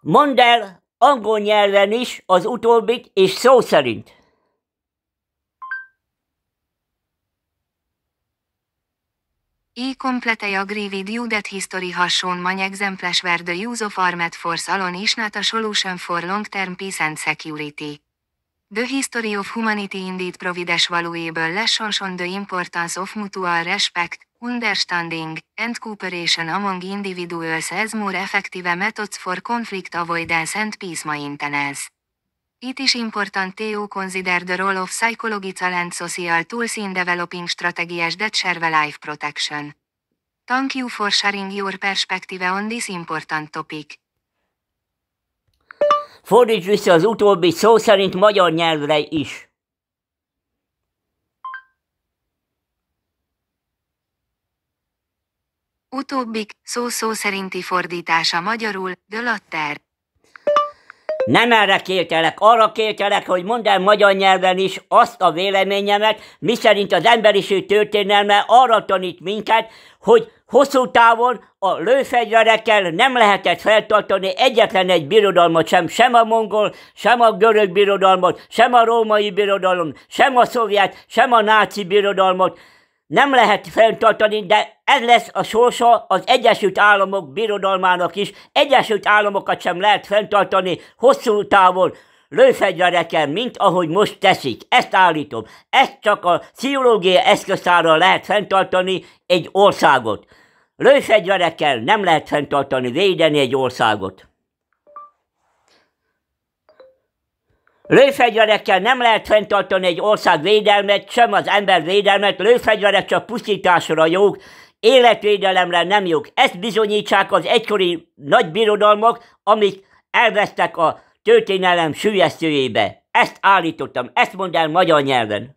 Mondd el angol nyelven is az utóbbit, és szó szerint. I e complete agree with you that history has shown many exemples where the use of armed force alone is not a solution for long-term peace and security. The history of humanity indeed provides valuable lessons on the importance of mutual respect, Understanding and cooperation among individuals as more effective methods for conflict avoidance and peace maintenance. It is important to consider the role of psychological and social tools in developing strategies that serve life protection. Thank you for sharing your perspective on this important topic. Fordíts vissza az utóbbi szó szerint magyar nyelvre is. Utóbbik, szó-szó szerinti fordítása magyarul, dölatter. Nem erre kértelek, arra kértelek, hogy mondd el magyar nyelven is azt a véleményemet, miszerint az emberiség történelme arra tanít minket, hogy hosszú távon a lőfegyverekkel nem lehetett feltartani egyetlen egy birodalmat sem, sem a mongol, sem a görög birodalmat, sem a római birodalom, sem a szovjet, sem a náci birodalmat, nem lehet fenntartani, de ez lesz a sorsa az Egyesült Államok birodalmának is. Egyesült Államokat sem lehet fenntartani hosszú távon lőfegyvereken, mint ahogy most teszik. Ezt állítom. Ezt csak a pszichológia eszköztára lehet fenntartani egy országot. Lőfegyverekkel nem lehet fenntartani, védeni egy országot. Lőfegyverekkel nem lehet fenntartani egy ország védelmet, sem az ember védelmet, lőfegyverek csak pusztításra jók, életvédelemre nem jók. Ezt bizonyítsák az egykori nagy birodalmak, amik elvesztek a történelem sűjesztőjébe. Ezt állítottam, ezt mondd el magyar nyelven.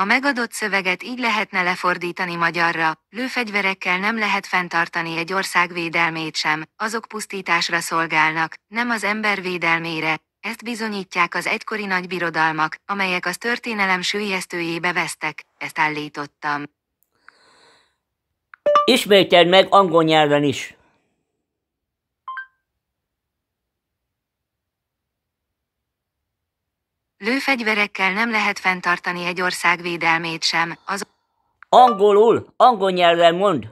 A megadott szöveget így lehetne lefordítani magyarra, lőfegyverekkel nem lehet fenntartani egy ország védelmét sem, azok pusztításra szolgálnak, nem az ember védelmére, ezt bizonyítják az egykori birodalmak, amelyek az történelem sűjesztőjébe vesztek, ezt állítottam. Ismételd meg angol nyelven is. fegyverekkel nem lehet fenntartani egy ország védelmét sem, az... Angolul, angol nyelven mond.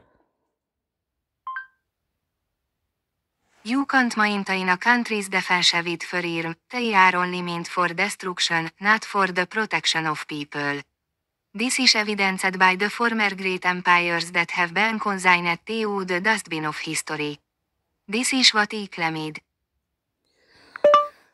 You can't mind in a country's defense with firm. they are only meant for destruction, not for the protection of people. This is evidenced by the former great empires that have been consigned to the dustbin of history. This is what I claimed.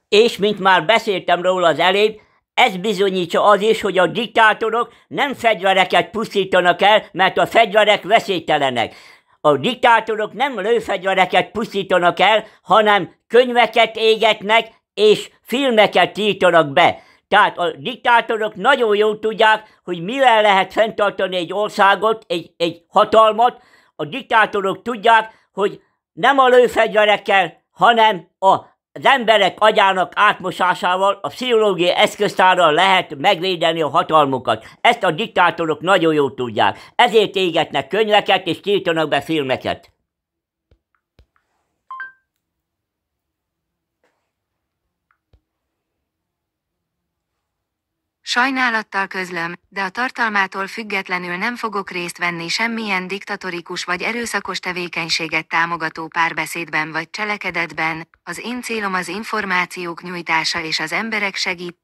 És mint már beszéltem róla az elébb, ez bizonyítja az is, hogy a diktátorok nem fegyvereket pusztítanak el, mert a fegyverek veszélytelenek. A diktátorok nem lőfegyvereket pusztítanak el, hanem könyveket égetnek és filmeket tiltanak be. Tehát a diktátorok nagyon jól tudják, hogy mivel lehet fenntartani egy országot, egy, egy hatalmat. A diktátorok tudják, hogy nem a lőfegyverekkel, hanem a az emberek agyának átmosásával, a pszichológiai eszköztárral lehet megvédeni a hatalmukat. Ezt a diktátorok nagyon jól tudják. Ezért égetnek könyveket és tiltanak be filmeket. Sajnálattal közlöm, de a tartalmától függetlenül nem fogok részt venni semmilyen diktatorikus vagy erőszakos tevékenységet támogató párbeszédben vagy cselekedetben, az én célom az információk nyújtása és az emberek segít.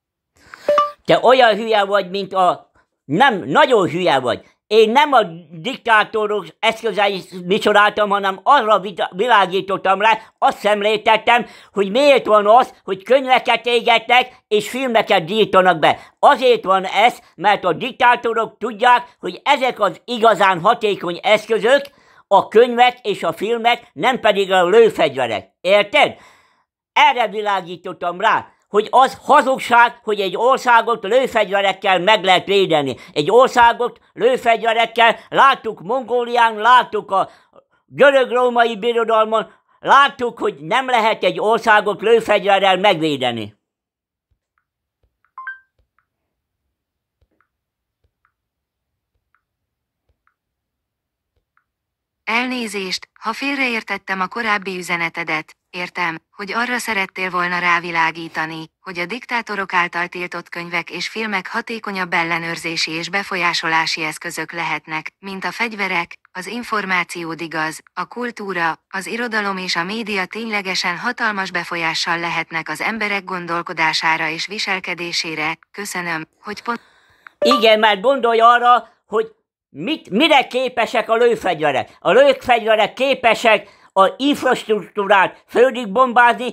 Te olyan hülye vagy, mint a... Nem, nagyon hülye vagy én nem a diktátorok eszközeit micsoráltam, hanem arra világítottam rá, azt szemléltettem, hogy miért van az, hogy könyveket égetnek és filmeket díjtanak be. Azért van ez, mert a diktátorok tudják, hogy ezek az igazán hatékony eszközök, a könyvek és a filmek, nem pedig a lőfegyverek. Érted? Erre világítottam rá hogy az hazugság, hogy egy országot lőfegyverekkel meg lehet védeni. Egy országot lőfegyverekkel láttuk Mongólián, láttuk a görög-római birodalmon, láttuk, hogy nem lehet egy országot lőfegyverrel megvédeni. Elnézést, ha félreértettem a korábbi üzenetedet, értem, hogy arra szerettél volna rávilágítani, hogy a diktátorok által tiltott könyvek és filmek hatékonyabb ellenőrzési és befolyásolási eszközök lehetnek, mint a fegyverek, az információ igaz, a kultúra, az irodalom és a média ténylegesen hatalmas befolyással lehetnek az emberek gondolkodására és viselkedésére. Köszönöm, hogy pont... Igen, már gondolj arra, hogy Mit, mire képesek a lőfegyverek? A lőfegyverek képesek a infrastruktúrát földig bombázni,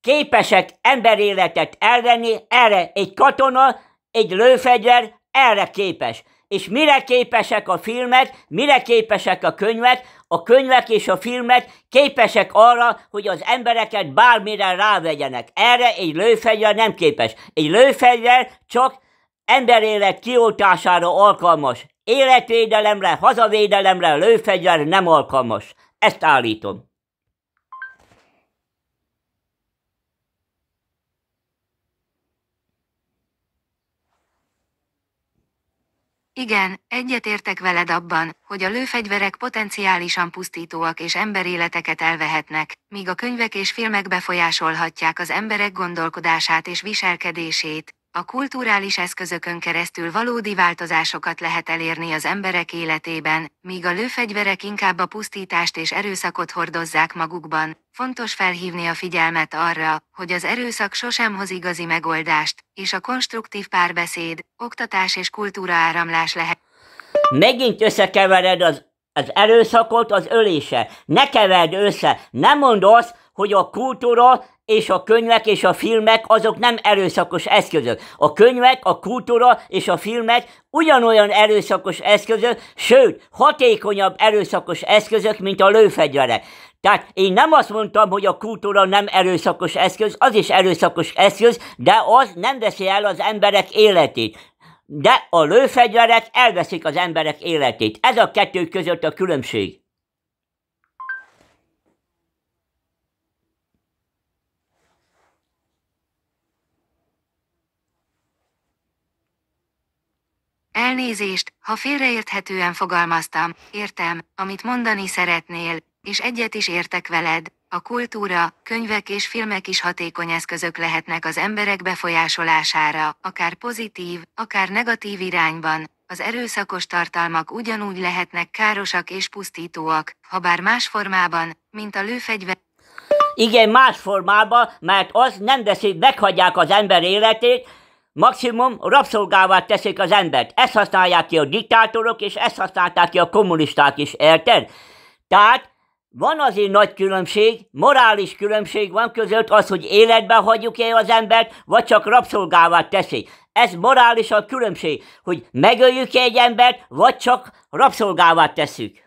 képesek emberéletet elvenni, erre egy katona, egy lőfegyver erre képes. És mire képesek a filmek, mire képesek a könyvek? A könyvek és a filmek képesek arra, hogy az embereket bármire rávegyenek. Erre egy lőfegyver nem képes. Egy lőfegyver csak emberélet kioltására alkalmas életvédelemre, hazavédelemre, lőfegyver nem alkalmas. Ezt állítom. Igen, egyetértek veled abban, hogy a lőfegyverek potenciálisan pusztítóak és emberéleteket elvehetnek, míg a könyvek és filmek befolyásolhatják az emberek gondolkodását és viselkedését, a kulturális eszközökön keresztül valódi változásokat lehet elérni az emberek életében, míg a lőfegyverek inkább a pusztítást és erőszakot hordozzák magukban, fontos felhívni a figyelmet arra, hogy az erőszak sosem hoz igazi megoldást, és a konstruktív párbeszéd, oktatás és kultúra áramlás lehet. Megint összekevered az az erőszakot az ölése. Ne keverd össze, ne mondd azt, hogy a kultúra és a könyvek és a filmek azok nem erőszakos eszközök. A könyvek, a kultúra és a filmek ugyanolyan erőszakos eszközök, sőt, hatékonyabb erőszakos eszközök, mint a lőfegyverek. Tehát én nem azt mondtam, hogy a kultúra nem erőszakos eszköz, az is erőszakos eszköz, de az nem veszi el az emberek életét de a lőfegyverek elveszik az emberek életét. Ez a kettő között a különbség. Elnézést, ha félreérthetően fogalmaztam, értem, amit mondani szeretnél, és egyet is értek veled, a kultúra, könyvek és filmek is hatékony eszközök lehetnek az emberek befolyásolására, akár pozitív, akár negatív irányban. Az erőszakos tartalmak ugyanúgy lehetnek károsak és pusztítóak, ha bár más formában, mint a lőfegyver. Igen, más formában, mert az nem veszik, meghagyják az ember életét, maximum rabszolgává teszik az embert. Ezt használják ki a diktátorok, és ezt használták ki a kommunisták is, érted? Tehát van azért nagy különbség, morális különbség van között az, hogy életben hagyjuk-e az embert, vagy csak rabszolgává teszi. Ez morális a különbség, hogy megöljük-e egy embert, vagy csak rabszolgává tesszük.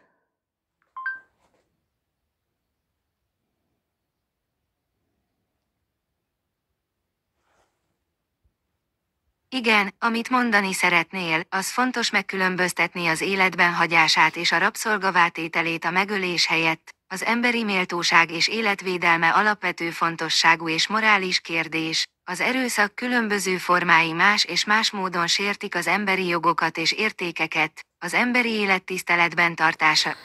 Igen, amit mondani szeretnél, az fontos megkülönböztetni az életben hagyását és a rabszolgavátételét a megölés helyett, az emberi méltóság és életvédelme alapvető fontosságú és morális kérdés, az erőszak különböző formái más és más módon sértik az emberi jogokat és értékeket, az emberi élet tiszteletben tartása.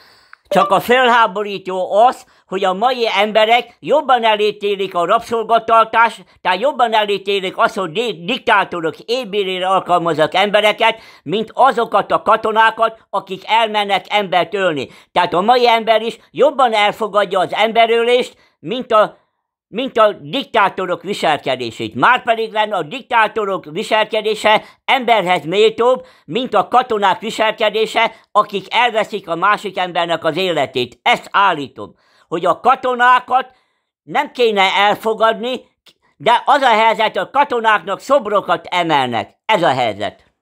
Csak a felháborító az, hogy a mai emberek jobban elítélik a rabszolgatartást, tehát jobban elítélik azt, hogy diktátorok ébérére alkalmazak embereket, mint azokat a katonákat, akik elmennek embert ölni. Tehát a mai ember is jobban elfogadja az emberölést, mint a mint a diktátorok viselkedését. Márpedig lenne a diktátorok viselkedése emberhez méltóbb, mint a katonák viselkedése, akik elveszik a másik embernek az életét. Ezt állítom hogy a katonákat nem kéne elfogadni, de az a helyzet, hogy a katonáknak szobrokat emelnek. Ez a helyzet.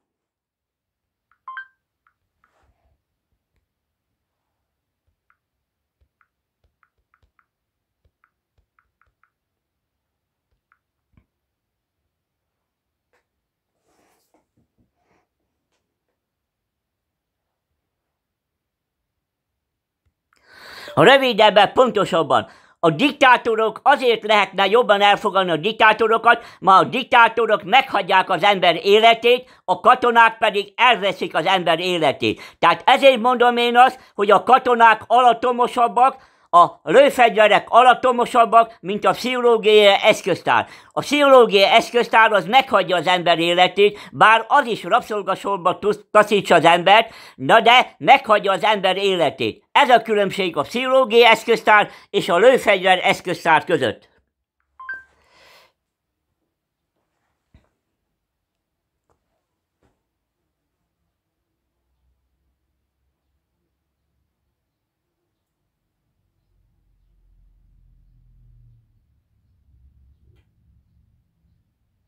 Rövidebben, pontosabban, a diktátorok azért lehetne jobban elfogadni a diktátorokat, mert a diktátorok meghagyják az ember életét, a katonák pedig elveszik az ember életét. Tehát ezért mondom én azt, hogy a katonák alatomosabbak, a lőfegyverek alatomosabbak, mint a pszichológiai eszköztár. A pszichológiai eszköztár az meghagyja az ember életét, bár az is rabszolgasorba taszítsa az embert, na de meghagyja az ember életét. Ez a különbség a pszichológiai eszköztár és a lőfegyver eszköztár között.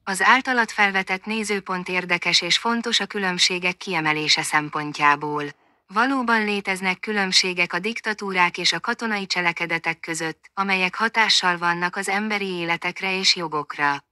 Az általat felvetett nézőpont érdekes és fontos a különbségek kiemelése szempontjából. Valóban léteznek különbségek a diktatúrák és a katonai cselekedetek között, amelyek hatással vannak az emberi életekre és jogokra.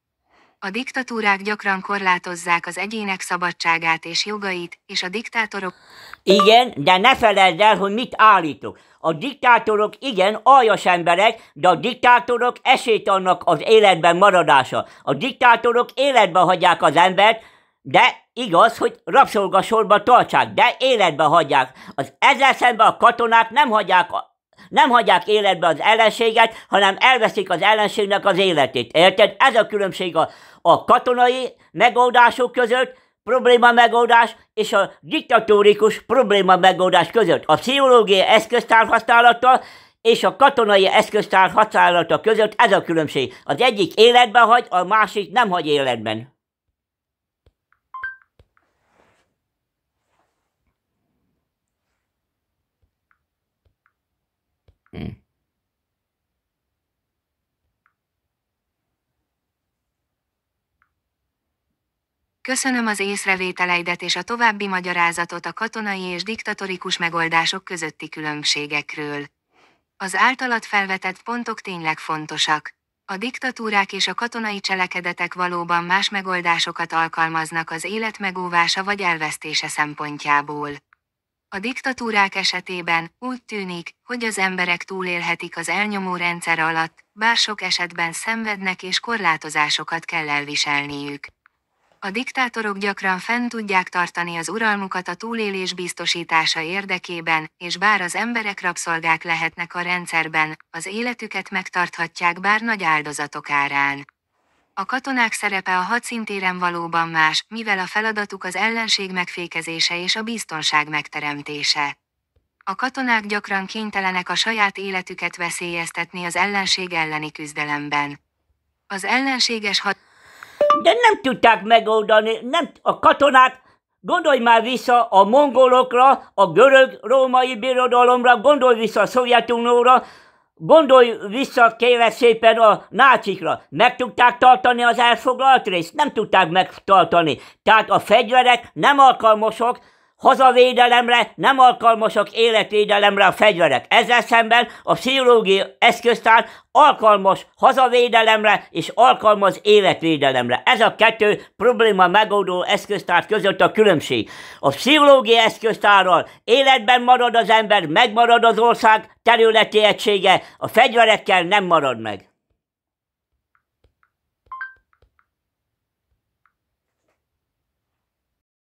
A diktatúrák gyakran korlátozzák az egyének szabadságát és jogait, és a diktátorok... Igen, de ne felejtsd el, hogy mit állítok. A diktátorok igen, aljas emberek, de a diktátorok esélyt annak az életben maradása. A diktátorok életben hagyják az embert, de igaz, hogy rabszolgasorba tartsák, de életbe hagyják. Az ezzel szemben a katonák nem hagyják a nem hagyják életbe az ellenséget, hanem elveszik az ellenségnek az életét. Érted? Ez a különbség a, a katonai megoldások között, probléma megoldás és a diktatórikus probléma megoldás között. A pszichológiai eszköztár használata és a katonai eszköztár használata között ez a különbség. Az egyik életben hagy, a másik nem hagy életben. Mm. Köszönöm az észrevételeidet és a további magyarázatot a katonai és diktatorikus megoldások közötti különbségekről. Az általat felvetett pontok tényleg fontosak. A diktatúrák és a katonai cselekedetek valóban más megoldásokat alkalmaznak az élet megóvása vagy elvesztése szempontjából. A diktatúrák esetében úgy tűnik, hogy az emberek túlélhetik az elnyomó rendszer alatt, bár sok esetben szenvednek és korlátozásokat kell elviselniük a diktátorok gyakran fenn tudják tartani az uralmukat a túlélés biztosítása érdekében, és bár az emberek rabszolgák lehetnek a rendszerben, az életüket megtarthatják bár nagy áldozatok árán. A katonák szerepe a hadszintéren valóban más, mivel a feladatuk az ellenség megfékezése és a biztonság megteremtése. A katonák gyakran kénytelenek a saját életüket veszélyeztetni az ellenség elleni küzdelemben. Az ellenséges hat de nem tudták megoldani, nem, a katonák, gondolj már vissza a mongolokra, a görög-római birodalomra, gondolj vissza a szovjetunóra, gondolj vissza kérlek szépen a nácikra. Meg tudták tartani az elfoglalt részt? Nem tudták megtartani. Tehát a fegyverek nem alkalmasok hazavédelemre nem alkalmasak életvédelemre a fegyverek. Ezzel szemben a pszichológiai eszköztár alkalmas hazavédelemre és alkalmaz életvédelemre. Ez a kettő probléma megoldó eszköztár között a különbség. A pszichológiai eszköztárral életben marad az ember, megmarad az ország területi egysége, a fegyverekkel nem marad meg.